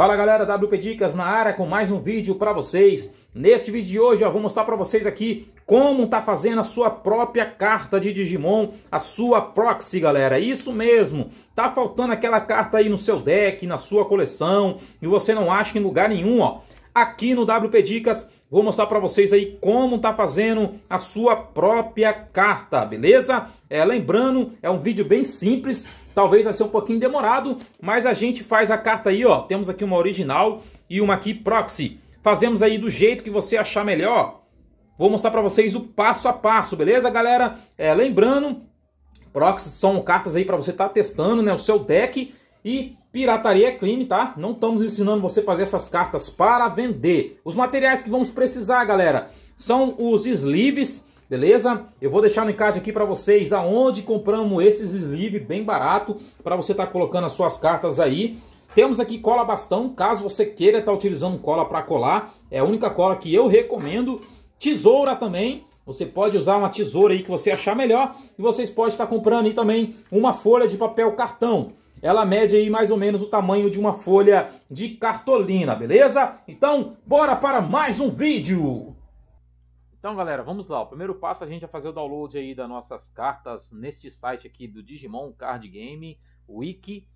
Fala galera, WP Dicas na área com mais um vídeo para vocês. Neste vídeo de hoje eu vou mostrar para vocês aqui como tá fazendo a sua própria carta de Digimon, a sua proxy, galera. Isso mesmo. Tá faltando aquela carta aí no seu deck, na sua coleção, e você não acha em lugar nenhum, ó. Aqui no WP Dicas vou mostrar para vocês aí como tá fazendo a sua própria carta, beleza? É, lembrando, é um vídeo bem simples, Talvez vai ser um pouquinho demorado, mas a gente faz a carta aí, ó. Temos aqui uma original e uma aqui proxy. Fazemos aí do jeito que você achar melhor. Vou mostrar para vocês o passo a passo, beleza, galera? É, lembrando, proxies são cartas aí para você estar tá testando, né, o seu deck e pirataria é crime, tá? Não estamos ensinando você a fazer essas cartas para vender. Os materiais que vamos precisar, galera, são os sleeves beleza? Eu vou deixar no encarte aqui para vocês aonde compramos esses sleeve bem barato para você estar tá colocando as suas cartas aí. Temos aqui cola bastão, caso você queira estar tá utilizando cola para colar, é a única cola que eu recomendo. Tesoura também, você pode usar uma tesoura aí que você achar melhor e vocês podem estar tá comprando aí também uma folha de papel cartão. Ela mede aí mais ou menos o tamanho de uma folha de cartolina, beleza? Então, bora para mais um vídeo! Então, galera, vamos lá. O primeiro passo é a gente vai fazer o download aí das nossas cartas neste site aqui do Digimon Card Game Wiki.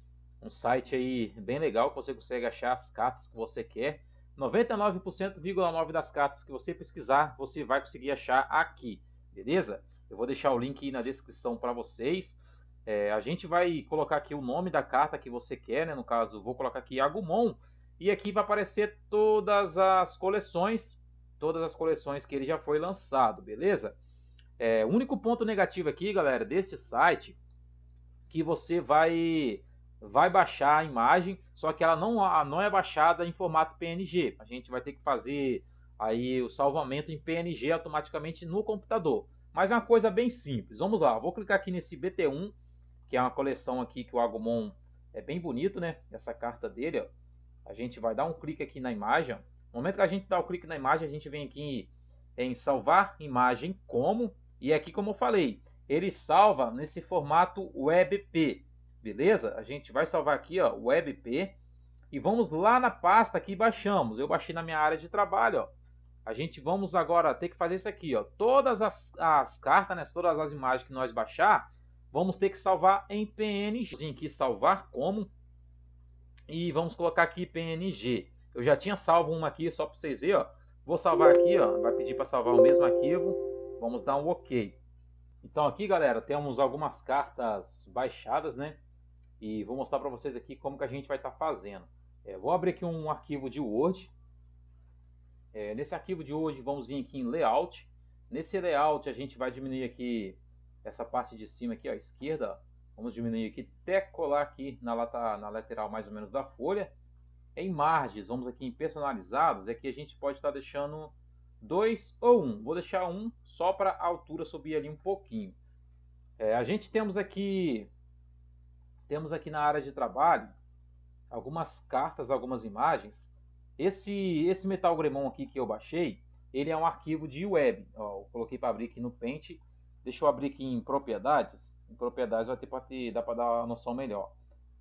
Um site aí bem legal que você consegue achar as cartas que você quer. 99,9% das cartas que você pesquisar, você vai conseguir achar aqui, beleza? Eu vou deixar o link aí na descrição para vocês. É, a gente vai colocar aqui o nome da carta que você quer, né? No caso, vou colocar aqui Agumon. E aqui vai aparecer todas as coleções todas as coleções que ele já foi lançado, beleza? É, o único ponto negativo aqui, galera, deste site, que você vai vai baixar a imagem, só que ela não, não é baixada em formato PNG. A gente vai ter que fazer aí o salvamento em PNG automaticamente no computador. Mas é uma coisa bem simples. Vamos lá, vou clicar aqui nesse BT1, que é uma coleção aqui que o Agumon é bem bonito, né? Essa carta dele, ó. A gente vai dar um clique aqui na imagem, ó. No momento que a gente dá o clique na imagem, a gente vem aqui em salvar imagem como. E aqui, como eu falei, ele salva nesse formato WebP. Beleza? A gente vai salvar aqui, ó, WebP. E vamos lá na pasta que baixamos. Eu baixei na minha área de trabalho, ó. A gente vamos agora ter que fazer isso aqui, ó. Todas as, as cartas, né, todas as imagens que nós baixar, vamos ter que salvar em PNG. Vem aqui salvar como e vamos colocar aqui PNG. Eu já tinha salvo uma aqui só para vocês verem, ó. Vou salvar aqui, ó. Vai pedir para salvar o mesmo arquivo. Vamos dar um OK. Então aqui, galera, temos algumas cartas baixadas, né? E vou mostrar para vocês aqui como que a gente vai estar tá fazendo. É, vou abrir aqui um arquivo de Word. É, nesse arquivo de Word, vamos vir aqui em Layout. Nesse Layout, a gente vai diminuir aqui essa parte de cima aqui, ó, à esquerda. Vamos diminuir aqui até colar aqui na, lata, na lateral mais ou menos da folha em margens, vamos aqui em personalizados, é que a gente pode estar deixando 2 ou 1. Um. Vou deixar um só para a altura subir ali um pouquinho. É, a gente temos aqui, temos aqui na área de trabalho algumas cartas, algumas imagens. Esse, esse Metal Gremon aqui que eu baixei, ele é um arquivo de web. Ó, eu coloquei para abrir aqui no Paint. Deixa eu abrir aqui em propriedades. Em propriedades vai ter para para dar uma noção melhor.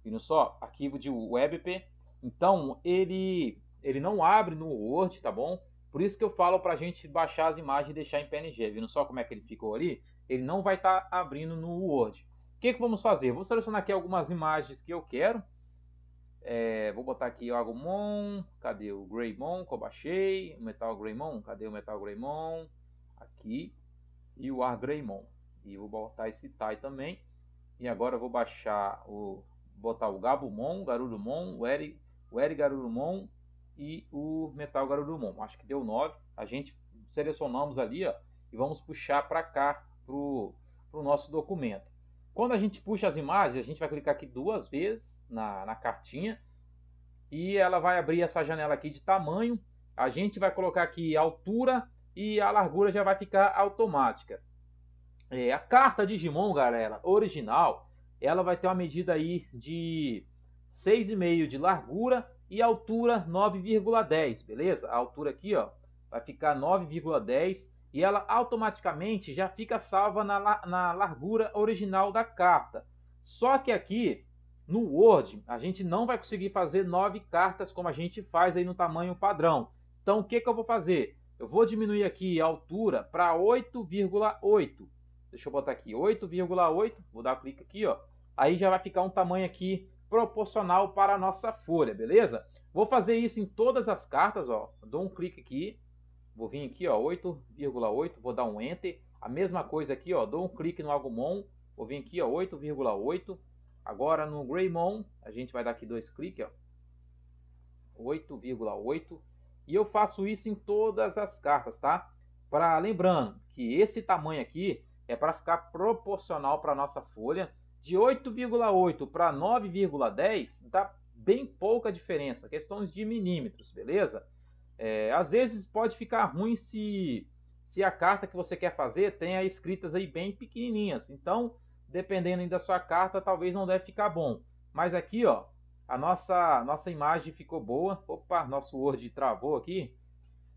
E só, arquivo de webp então, ele, ele não abre no Word, tá bom? Por isso que eu falo para a gente baixar as imagens e deixar em PNG. Viu só como é que ele ficou ali? Ele não vai estar tá abrindo no Word. O que, que vamos fazer? Vou selecionar aqui algumas imagens que eu quero. É, vou botar aqui o Agumon, cadê o Greymon que eu baixei, o Metal Greymon, cadê o Metal Greymon, aqui, e o Ar Greymon. E vou botar esse Tai também. E agora eu vou baixar o, botar o Gabumon, Garurumon, o Eric, o Eric Garurumon e o Metal Garurumon. Acho que deu 9. A gente selecionamos ali ó, e vamos puxar para cá para o nosso documento. Quando a gente puxa as imagens, a gente vai clicar aqui duas vezes na, na cartinha e ela vai abrir essa janela aqui de tamanho. A gente vai colocar aqui altura e a largura já vai ficar automática. É, a carta Digimon, galera, original, ela vai ter uma medida aí de 6,5 de largura e altura 9,10, beleza? A altura aqui, ó, vai ficar 9,10 e ela automaticamente já fica salva na, na largura original da carta. Só que aqui no Word a gente não vai conseguir fazer nove cartas como a gente faz aí no tamanho padrão. Então o que, que eu vou fazer? Eu vou diminuir aqui a altura para 8,8. Deixa eu botar aqui 8,8, vou dar um clique aqui, ó. Aí já vai ficar um tamanho aqui proporcional para a nossa folha, beleza? Vou fazer isso em todas as cartas, ó. Dou um clique aqui, vou vir aqui, ó, 8,8, vou dar um Enter. A mesma coisa aqui, ó, dou um clique no Agumon, vou vir aqui, ó, 8,8. Agora no Greymon, a gente vai dar aqui dois cliques, ó, 8,8. E eu faço isso em todas as cartas, tá? Pra, lembrando que esse tamanho aqui é para ficar proporcional para nossa folha de 8,8 para 9,10 dá bem pouca diferença, questões de milímetros, beleza? É, às vezes pode ficar ruim se, se a carta que você quer fazer tenha escritas aí bem pequenininhas, então dependendo da sua carta talvez não deve ficar bom. Mas aqui ó, a nossa, nossa imagem ficou boa, opa, nosso Word travou aqui,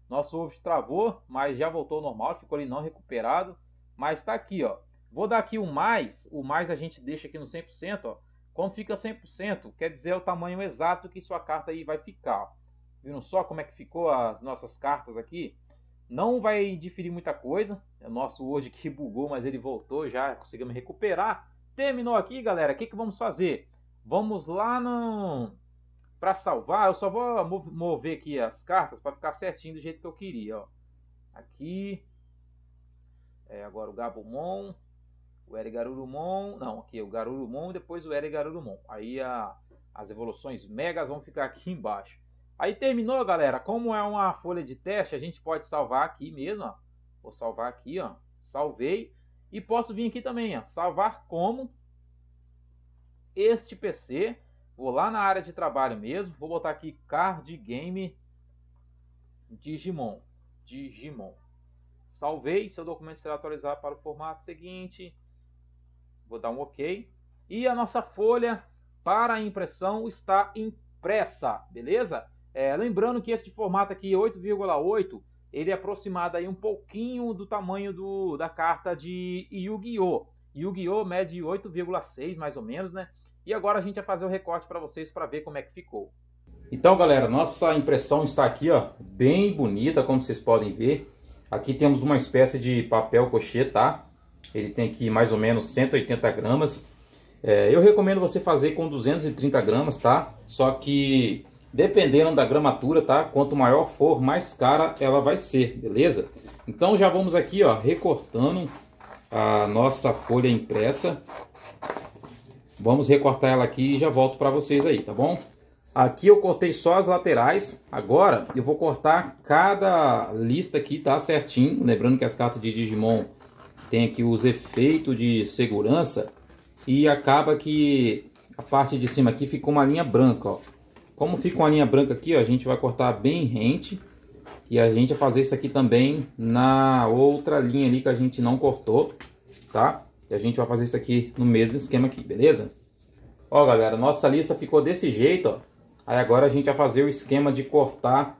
nosso Word travou, mas já voltou ao normal, ficou ali não recuperado, mas está aqui ó, Vou dar aqui o mais, o mais a gente deixa aqui no 100%, ó. Como fica 100%, quer dizer é o tamanho exato que sua carta aí vai ficar, Viram só como é que ficou as nossas cartas aqui? Não vai diferir muita coisa. É nosso hoje que bugou, mas ele voltou já, conseguimos recuperar. Terminou aqui, galera. O que, que vamos fazer? Vamos lá no... para salvar. Eu só vou mover aqui as cartas para ficar certinho do jeito que eu queria. Ó. Aqui. É, agora o Gabumon o Ere Garurumon, não, aqui o Garurumon e depois o Ere Garurumon. Aí a, as evoluções megas vão ficar aqui embaixo. Aí terminou, galera. Como é uma folha de teste, a gente pode salvar aqui mesmo, ó. Vou salvar aqui, ó. Salvei. E posso vir aqui também, ó. Salvar como este PC. Vou lá na área de trabalho mesmo. Vou botar aqui Card Game Digimon. Digimon. Salvei. Seu documento será atualizado para o formato seguinte. Vou dar um OK. E a nossa folha para a impressão está impressa, beleza? É, lembrando que este formato aqui, 8,8, ele é aproximado aí um pouquinho do tamanho do, da carta de Yu-Gi-Oh! Yu-Gi-Oh! mede 8,6 mais ou menos, né? E agora a gente vai fazer o recorte para vocês para ver como é que ficou. Então, galera, nossa impressão está aqui, ó, bem bonita, como vocês podem ver. Aqui temos uma espécie de papel cochê, tá? Ele tem aqui mais ou menos 180 gramas. É, eu recomendo você fazer com 230 gramas, tá? Só que dependendo da gramatura, tá? Quanto maior for, mais cara ela vai ser, beleza? Então já vamos aqui, ó, recortando a nossa folha impressa. Vamos recortar ela aqui e já volto para vocês aí, tá bom? Aqui eu cortei só as laterais. Agora eu vou cortar cada lista aqui, tá? Certinho. Lembrando que as cartas de Digimon tem aqui os efeitos de segurança e acaba que a parte de cima aqui ficou uma linha branca, ó. Como fica uma linha branca aqui, ó, a gente vai cortar bem rente e a gente vai fazer isso aqui também na outra linha ali que a gente não cortou, tá? E a gente vai fazer isso aqui no mesmo esquema aqui, beleza? Ó, galera, nossa lista ficou desse jeito, ó. Aí agora a gente vai fazer o esquema de cortar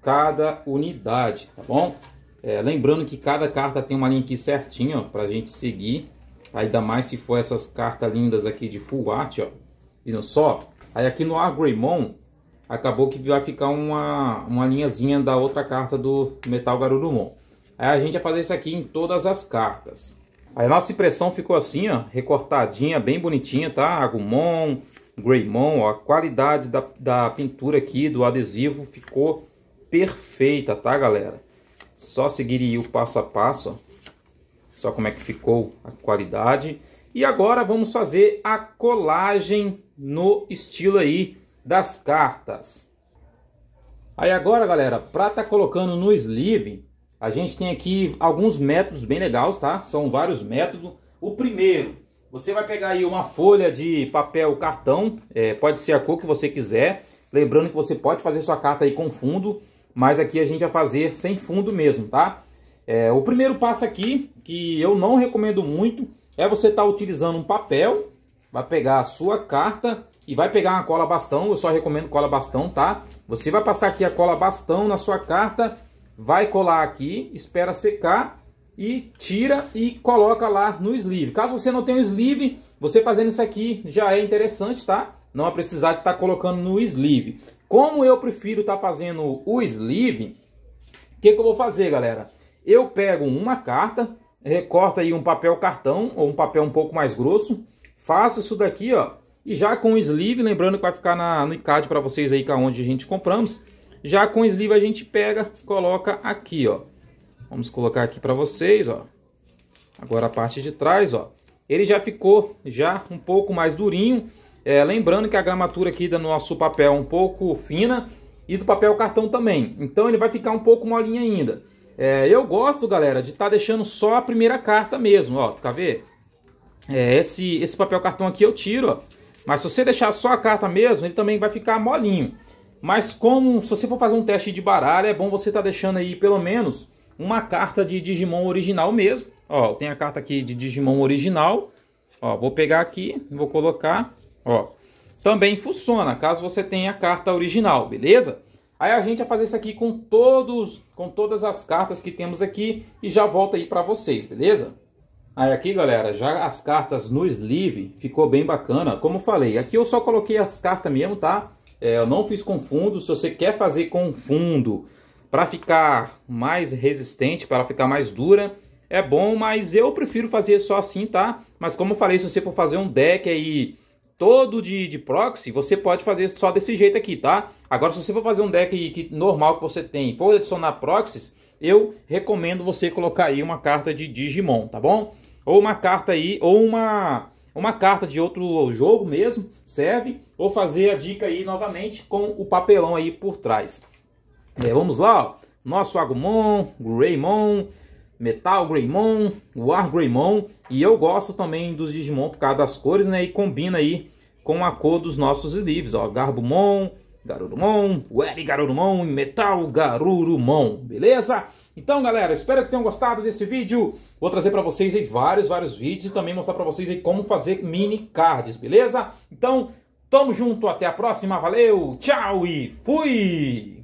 cada unidade, tá bom? É, lembrando que cada carta tem uma linha aqui certinha, para a gente seguir. Ainda mais se for essas cartas lindas aqui de full art, ó. Viram só? Aí aqui no Agrimon, acabou que vai ficar uma, uma linhazinha da outra carta do Metal Garurumon. Aí a gente vai fazer isso aqui em todas as cartas. Aí a nossa impressão ficou assim, ó, recortadinha, bem bonitinha, tá? Agumon, Greymon, ó, a qualidade da, da pintura aqui, do adesivo, ficou perfeita, tá, galera? Só seguiria o passo a passo, só como é que ficou a qualidade. E agora vamos fazer a colagem no estilo aí das cartas. Aí agora, galera, para tá colocando no sleeve, a gente tem aqui alguns métodos bem legais, tá? São vários métodos. O primeiro, você vai pegar aí uma folha de papel cartão, é, pode ser a cor que você quiser. Lembrando que você pode fazer sua carta aí com fundo mas aqui a gente vai fazer sem fundo mesmo, tá? É, o primeiro passo aqui, que eu não recomendo muito, é você estar tá utilizando um papel, vai pegar a sua carta e vai pegar uma cola bastão, eu só recomendo cola bastão, tá? Você vai passar aqui a cola bastão na sua carta, vai colar aqui, espera secar e tira e coloca lá no sleeve. Caso você não tenha o um sleeve, você fazendo isso aqui já é interessante, tá? não vai precisar de estar tá colocando no sleeve. Como eu prefiro estar tá fazendo o sleeve, o que, que eu vou fazer, galera? Eu pego uma carta, recorta aí um papel cartão ou um papel um pouco mais grosso, faço isso daqui, ó, e já com o sleeve, lembrando que vai ficar na, no ICAD para vocês aí que é onde a gente compramos, já com o sleeve a gente pega, coloca aqui, ó. Vamos colocar aqui para vocês, ó. Agora a parte de trás, ó. Ele já ficou já um pouco mais durinho, é, lembrando que a gramatura aqui do nosso papel é um pouco fina e do papel cartão também. Então ele vai ficar um pouco molinho ainda. É, eu gosto, galera, de estar tá deixando só a primeira carta mesmo, ó. Tá vendo? É, esse, esse papel cartão aqui eu tiro, ó. Mas se você deixar só a carta mesmo, ele também vai ficar molinho. Mas como se você for fazer um teste de baralho, é bom você estar tá deixando aí pelo menos uma carta de Digimon original mesmo. Ó, tem a carta aqui de Digimon original. Ó, vou pegar aqui, vou colocar. Ó, também funciona, caso você tenha a carta original, beleza? Aí a gente vai fazer isso aqui com todos, com todas as cartas que temos aqui e já volta aí para vocês, beleza? Aí aqui, galera, já as cartas no sleeve, ficou bem bacana. Como falei, aqui eu só coloquei as cartas mesmo, tá? É, eu não fiz com fundo, se você quer fazer com fundo para ficar mais resistente, para ficar mais dura, é bom, mas eu prefiro fazer só assim, tá? Mas como eu falei, se você for fazer um deck aí todo de, de proxy, você pode fazer só desse jeito aqui, tá? Agora, se você for fazer um deck que, normal que você tem for adicionar proxies, eu recomendo você colocar aí uma carta de Digimon, tá bom? Ou uma carta aí, ou uma, uma carta de outro jogo mesmo, serve. Ou fazer a dica aí novamente com o papelão aí por trás. É, vamos lá, ó. Nosso Agumon, Greymon, Metal Greymon, War Greymon, e eu gosto também dos Digimon por causa das cores, né? E combina aí com a cor dos nossos livros, ó, Garbumon, Garurumon, Wery Garurumon e Metal Garurumon, beleza? Então, galera, espero que tenham gostado desse vídeo. Vou trazer para vocês aí vários, vários vídeos e também mostrar para vocês aí como fazer mini cards, beleza? Então, tamo junto, até a próxima, valeu, tchau e fui!